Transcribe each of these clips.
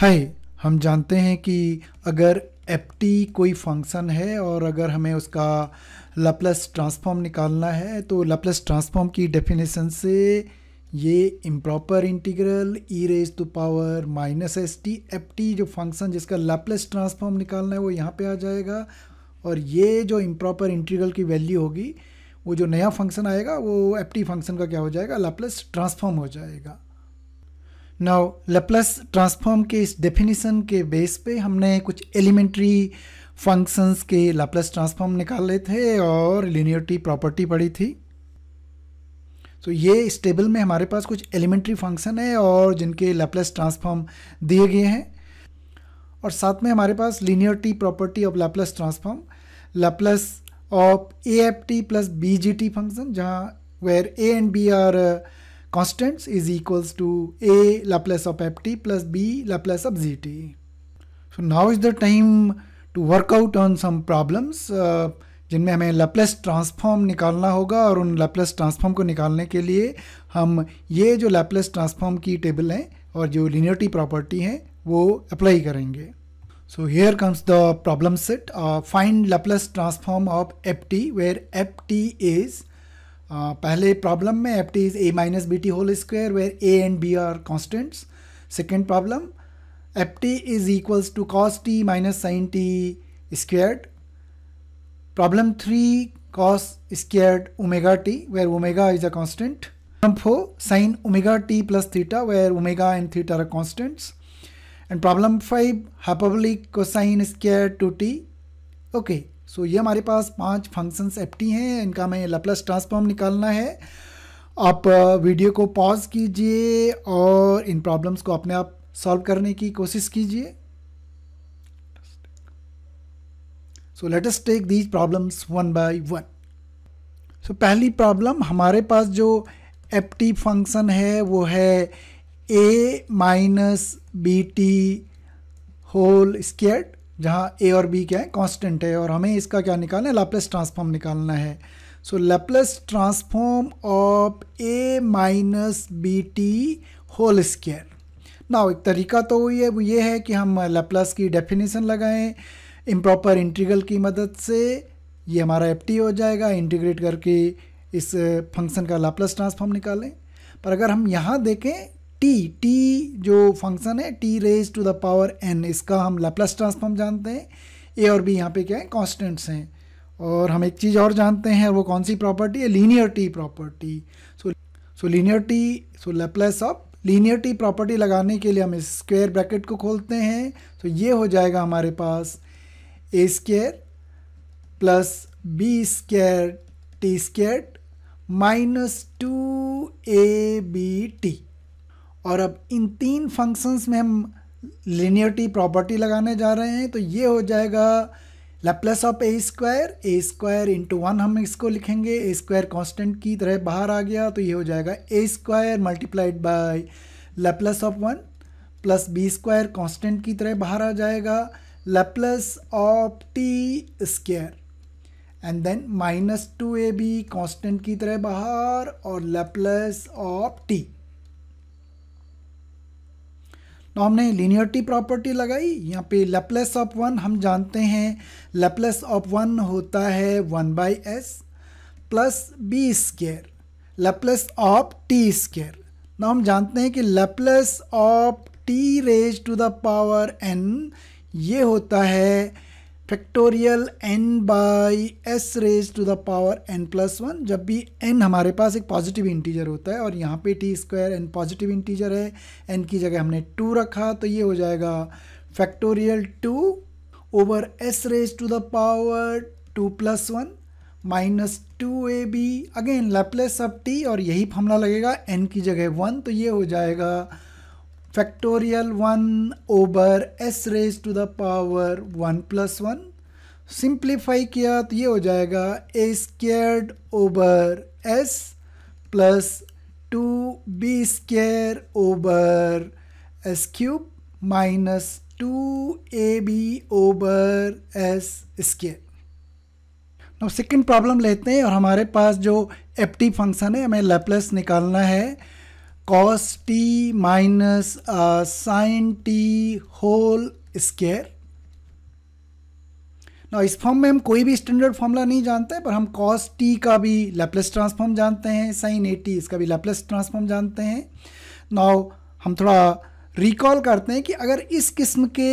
हाय हम जानते हैं कि अगर एफ टी कोई फंक्शन है और अगर हमें उसका लप्लस ट्रांसफॉर्म निकालना है तो लप्लस ट्रांसफॉर्म की डेफिनेशन से ये improper integral e raise to power minus s t f t जो फंक्शन जिसका लप्लस ट्रांसफॉर्म निकालना है वो यहाँ पे आ जाएगा और ये जो इम्प्रॉपर इंटीग्रल की वैल्यू होगी वो जो नया फंक्शन आएगा वो एफ टी फंक्शन का क्या हो जाएगा लप्लस ट्रांसफॉर्म हो जाएगा नाउ लेप्लस ट्रांसफॉर्म के इस डेफिनेशन के बेस पे हमने कुछ एलिमेंट्री फंक्शंस के लेप्लस ट्रांसफॉर्म निकाले थे और लिनियरिटी प्रॉपर्टी पड़ी थी तो so, ये इस टेबल में हमारे पास कुछ एलिमेंट्री फंक्शन है और जिनके लेप्लस ट्रांसफॉर्म दिए गए हैं और साथ में हमारे पास linearity property of Laplace transform Laplace of a f t plus b g t function जहाँ where a and b are constants is equals to a laplace of ft plus b laplace of zt so now is the time to work out on some problems uh, जिनमें हमें लप्लस transform निकालना होगा और उन लप्लस transform को निकालने के लिए हम ये जो लैपलस ट्रांसफॉर्म की टेबल हैं और जो लिनियरिटी प्रॉपर्टी हैं वो अप्लाई करेंगे so here comes the problem set find Laplace transform of f t where f t is Uh, पहले प्रॉब्लम में f t is a minus b t whole square where a and b are constants second problem f t is equals to cos t minus sine t squared problem three cos squared omega t where omega is a constant problem four sine omega T plus theta where omega and theta are constants and problem five hyperbolic cosine square two t okay so ये हमारे पास पांच functions T हैं इनका हमें लप्लस transform निकालना है आप video को पॉज कीजिए और इन प्रॉब्लम्स को अपने आप सॉल्व करने की कोशिश कीजिए so let us take these problems one by one so पहली प्रॉब्लम हमारे पास जो टी फंक्शन है वो है a minus b t whole squared जहाँ ए और बी क्या है कांस्टेंट है और हमें इसका क्या निकालना है लैपलेस ट्रांसफॉर्म निकालना है so Laplace transform of a minus b t whole square ना एक तरीका तो ये ये है कि हम लैपलेस की डेफिनेशन लगाएं इम्प्रॉपर इंटीग्रल की मदद से ये हमारा एफ हो जाएगा इंटीग्रेट करके इस फंक्शन का लाप्लस ट्रांसफॉर्म निकालें पर अगर हम यहाँ देखें टी टी जो फंक्शन है t raise to the power n इसका हम लैपलस ट्रांसफॉर्म जानते हैं ए और बी यहाँ पे क्या है कॉन्स्टेंट्स हैं और हम एक चीज़ और जानते हैं वो कौन सी प्रॉपर्टी है linearity property so so linearity so Laplace of linearity property लगाने के लिए हम स्क्वेयर ब्रैकेट को खोलते हैं तो so ये हो जाएगा हमारे पास a square plus b square t square minus two a b t और अब इन तीन फंक्शंस में हम लिनियरटी प्रॉपर्टी लगाने जा रहे हैं तो ये हो जाएगा Laplace of a square a square into one हम इसको लिखेंगे ए स्क्वायर कॉन्स्टेंट की तरह बाहर आ गया तो ये हो जाएगा a square multiplied by Laplace of one plus b square constant की तरह बाहर आ जाएगा Laplace of t square and then minus two a b constant की तरह बाहर और लप्लस ऑफ टी तो हमने लीनियरटी प्रॉपर्टी लगाई यहाँ पे लेपलेस ऑफ वन हम जानते हैं लेपलेस ऑफ वन होता है one by s plus b square Laplace of t square ना हम जानते हैं कि Laplace of t raise to the power n ये होता है factorial n by s raise to the power n plus one जब भी एन हमारे पास एक पॉजिटिव इंटीजर होता है और यहाँ पे t square n positive integer है एन की जगह हमने टू रखा तो ये हो जाएगा factorial two over s raise to the power two plus one minus two a b again Laplace of t और यही फॉर्मला लगेगा एन की जगह वन तो ये हो जाएगा factorial 1 over s raised to the power 1 plus 1 simplify किया तो ये हो जाएगा a squared over s plus two b square over s cube minus two a b over s square अब सेकेंड प्रॉब्लम लेते हैं और हमारे पास जो एप्टी फंक्शन है हमें लेपलेस निकालना है cos t minus uh, sin t whole square ना इस फॉर्म में हम कोई भी स्टैंडर्ड फॉर्मूला नहीं जानते पर हम कॉस टी का भी लैपलेस ट्रांसफॉर्म जानते हैं साइन ए टी इसका भी लैपलेस ट्रांसफॉर्म जानते हैं नाउ हम थोड़ा रिकॉल करते हैं कि अगर इस किस्म के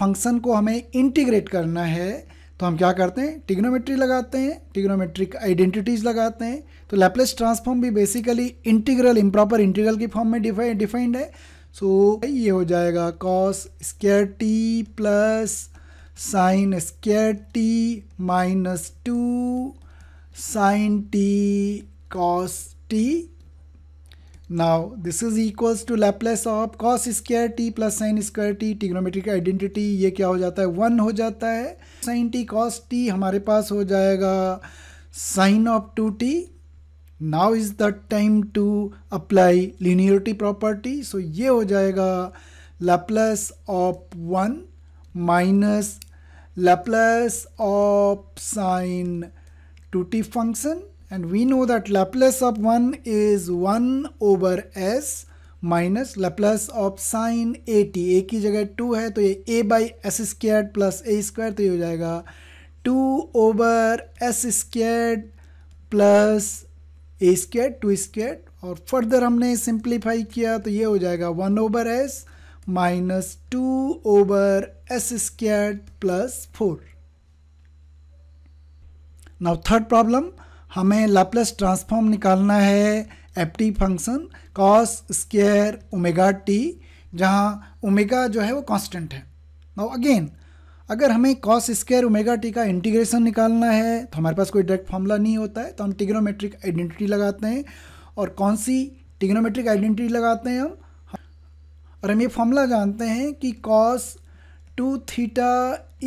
फंक्शन को हमें इंटीग्रेट करना है तो हम क्या करते हैं टिग्नोमेट्री लगाते हैं टिग्नोमेट्रिक आइडेंटिटीज लगाते हैं तो लैपलेस ट्रांसफॉर्म भी बेसिकली इंटीग्रल इम्प्रॉपर इंटीग्रल की फॉर्म में डिफाइंड है सो so, ये हो जाएगा cos square t plus sine square t minus two sine t cos t Now this is equals to Laplace of cos square t plus sine square t trigonometric identity ये क्या हो जाता है one हो जाता है साइन t cos t हमारे पास हो जाएगा sine of two t now is the time to apply linearity property so ये हो जाएगा Laplace of one minus Laplace of sine two t function and we know that Laplace of 1 is 1 over s minus Laplace of sine a t a की जगह two है तो ये a by S square plus a square तो ये हो जाएगा two over S square plus a square two square और फर्दर हमने सिंप्लीफाई किया तो ये हो जाएगा one over S minus two over S square plus four now third problem हमें लाप्लस ट्रांसफॉर्म निकालना है f t function cos square omega T जहाँ ओमेगा जो है वो कांस्टेंट है नाउ अगेन अगर हमें कॉस स्क्र ओमेगा टी का इंटीग्रेशन निकालना है तो हमारे पास कोई डायरेक्ट फॉर्मूला नहीं होता है तो हम टिग्नोमेट्रिक आइडेंटिटी लगाते हैं और कौन सी टिग्नोमेट्रिक आइडेंटिटी लगाते हैं हम और हम ये फॉर्मूला जानते हैं कि cos two theta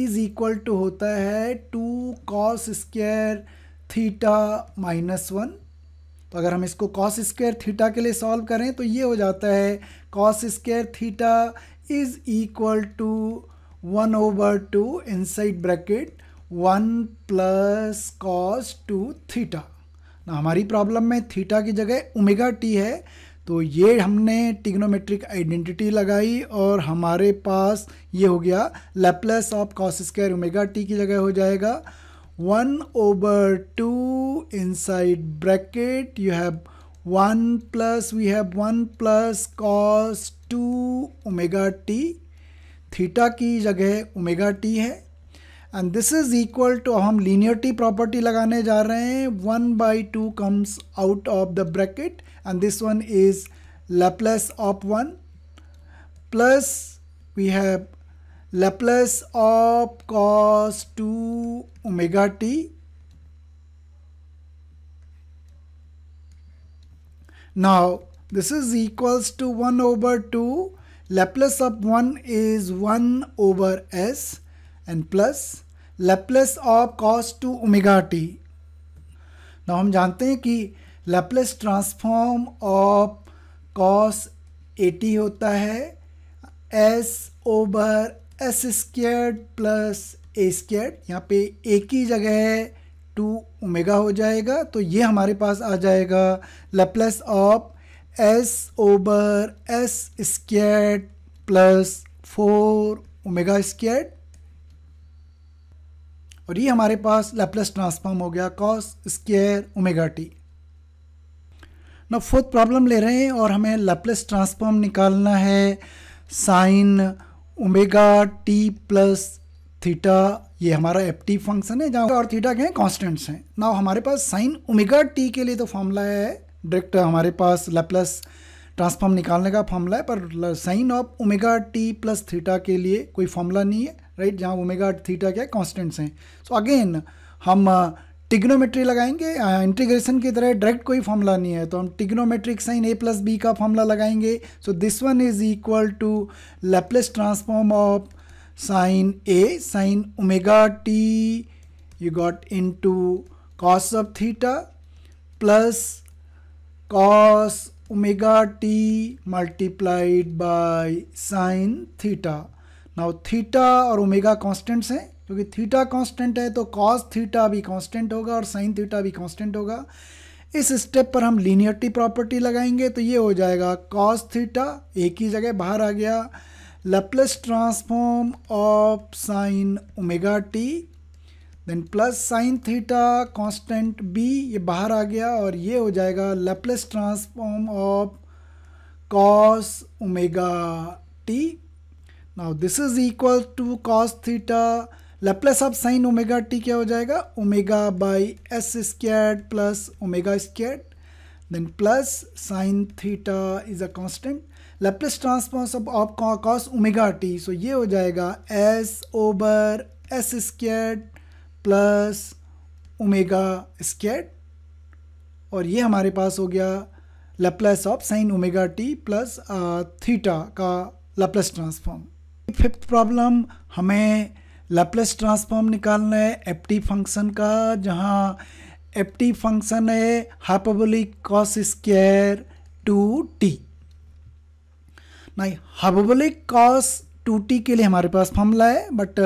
is equal to होता है two cos square theta minus one तो अगर हम इसको कॉस स्क्वेयर थीटा के लिए सॉल्व करें तो ये हो जाता है cos square theta is equal to one over two inside bracket one plus cos two theta ना हमारी प्रॉब्लम में थीटा की जगह ओमेगा टी है तो ये हमने टिग्नोमेट्रिक आइडेंटिटी लगाई और हमारे पास ये हो गया Laplace of cos square omega t की जगह हो जाएगा 1 over 2 inside bracket you have 1 plus we have 1 plus cos 2 omega t theta की जगह ओमेगा टी है and this is equal to हम लीनियरिटी प्रॉपर्टी लगाने जा रहे हैं one by two comes out of the bracket and this one is Laplace of one plus we have Laplace of cos two omega T now this is equals to one over two Laplace of one is one over s and plus Laplace of cos two omega T now हम जानते हैं कि Laplace transform of cos a T होता है s over s square plus a square यहाँ पे ए की जगह है टू ओमेगा हो जाएगा तो ये हमारे पास आ जाएगा Laplace of s over s square plus four omega square और ये हमारे पास लैपलेस ट्रांसफॉर्म हो गया कॉस स्क्वेयर ओमेगा टी ना फोर्थ प्रॉब्लम ले रहे हैं और हमें लैपलेस ट्रांसफॉर्म निकालना है sine omega T plus theta ये हमारा एफ टी फंक्शन है जहाँ और थीटा के हैं कॉन्स्टेंट्स हैं ना हमारे पास साइन ओमेगा टी के लिए तो फॉर्मूला है डायरेक्ट हमारे पास लैपलस ट्रांसफॉर्म निकालने का फॉर्मूला है पर sine of omega T plus theta के लिए कोई फॉर्मूला नहीं है राइट जहाँ ओमेगा थीटा क्या है कॉन्स्टेंट्स हैं सो अगेन हम टिग्नोमेट्री लगाएंगे इंटीग्रेशन की तरह डायरेक्ट कोई फॉर्मूला नहीं है तो हम trigonometric sine a plus b का फॉर्मूला लगाएंगे so this one is equal to Laplace transform of sine a sine omega t you got into cos of theta plus cos omega t multiplied by sine theta now theta और omega constants हैं क्योंकि theta constant है तो cos theta भी constant होगा और sine theta भी constant होगा इस स्टेप पर हम लीनियरिटी प्रॉपर्टी लगाएंगे तो ये हो जाएगा कॉस थीटा एक ही जगह बाहर आ गया Laplace transform of sine omega T then plus sine theta constant B ये बाहर आ गया और ये हो जाएगा Laplace transform of cos omega T now this is equal to cos theta Laplace of sine omega T क्या हो जाएगा omega by S square plus omega square then plus sine theta is a constant Laplace transforms of of cos omega T so ये हो जाएगा S over S square plus omega square और ये हमारे पास हो गया Laplace of sine omega T plus theta का लेप्लस ट्रांसफॉर्म फिफ्थ प्रॉब्लम हमें लैपलेस ट्रांसफॉर्म निकालना है टी फंक्शन का जहाँ टी फंक्शन है hyperbolic cos square two T नहीं हाइपोबोलिक कॉस टू टी के लिए हमारे पास फॉर्मूला है बट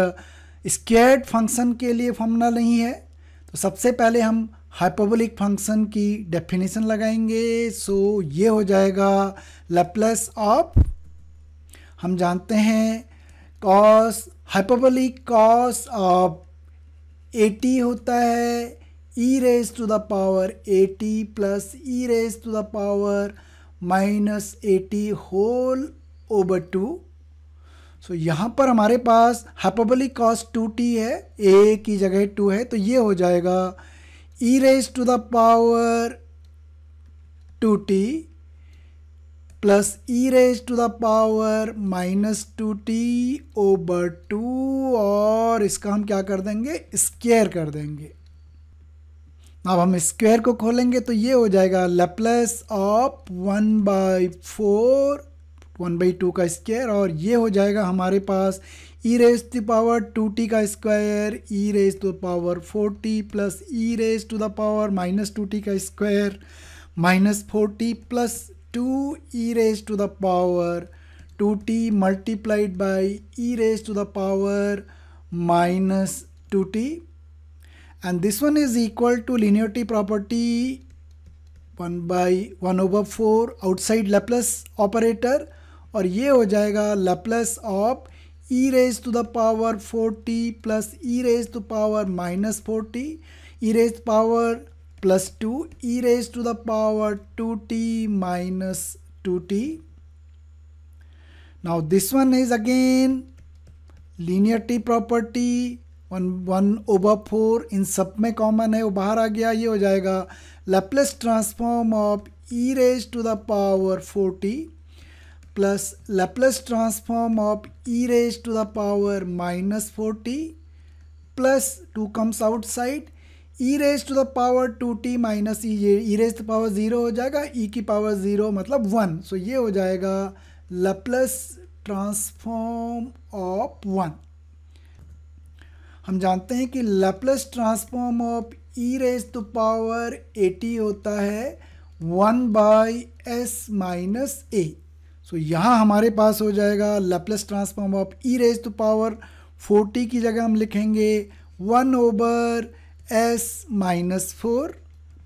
स्क्वेयर्ड फंक्शन के लिए फॉर्मूला नहीं है तो सबसे पहले हम हाइपोबोलिक फंक्शन की डेफिनेशन लगाएंगे सो ये हो जाएगा लैपलेस ऑफ हम जानते हैं cos hyperbolic cos of A T होता है E raise to the power A T plus E raise to the power minus A T whole over two so यहाँ पर हमारे पास हाइपरबोलिक कॉस टू टी है ए की जगह two है तो ये हो जाएगा E raise to the power two T plus E raise to the power minus two T over two और इसका हम क्या कर देंगे स्क्वेयर कर देंगे अब हम स्क्वायर को खोलेंगे तो ये हो जाएगा Laplace of one by four one by two का स्क्वायर और ये हो जाएगा हमारे पास E raise to power two T का square E raise to the power four T plus E raise to the power minus two T का square minus four T plus 2 e raised to the power 2t multiplied by e raised to the power minus 2t and this one is equal to linearity property 1 by 1 over 4 outside Laplace operator or ये हो जाएगा Laplace of e raised to the power 4t plus e raised to power minus 4t e raised power plus two 2 raise to to the power 2t minus 2t. Now this one is again linear t property one one over four इन सब में common है वो बाहर आ गया ये हो जाएगा Laplace transform of E raise to the power four T plus Laplace transform of E raise to the power minus four T plus two comes outside E raise to the power two T minus E ये E raise to power zero हो जाएगा E e की power zero मतलब one so ये हो जाएगा Laplace transform of one हम जानते हैं कि Laplace transform of E raise to power A T होता है one by S minus A so यहाँ हमारे पास हो जाएगा Laplace transform of E raise to power four T की जगह हम लिखेंगे one over S minus four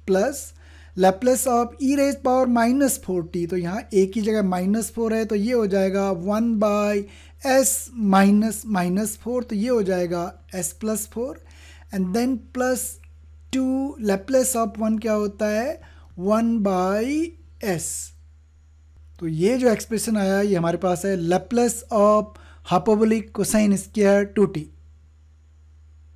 plus Laplace of E raise power minus four T तो यहाँ ए की जगह माइनस फोर है तो ये हो जाएगा one by S minus minus four तो ये हो जाएगा S plus four and then plus two Laplace of one क्या होता है वन बाई एस तो ये जो एक्सप्रेशन आया ये हमारे पास है Laplace of hyperbolic cosine square two T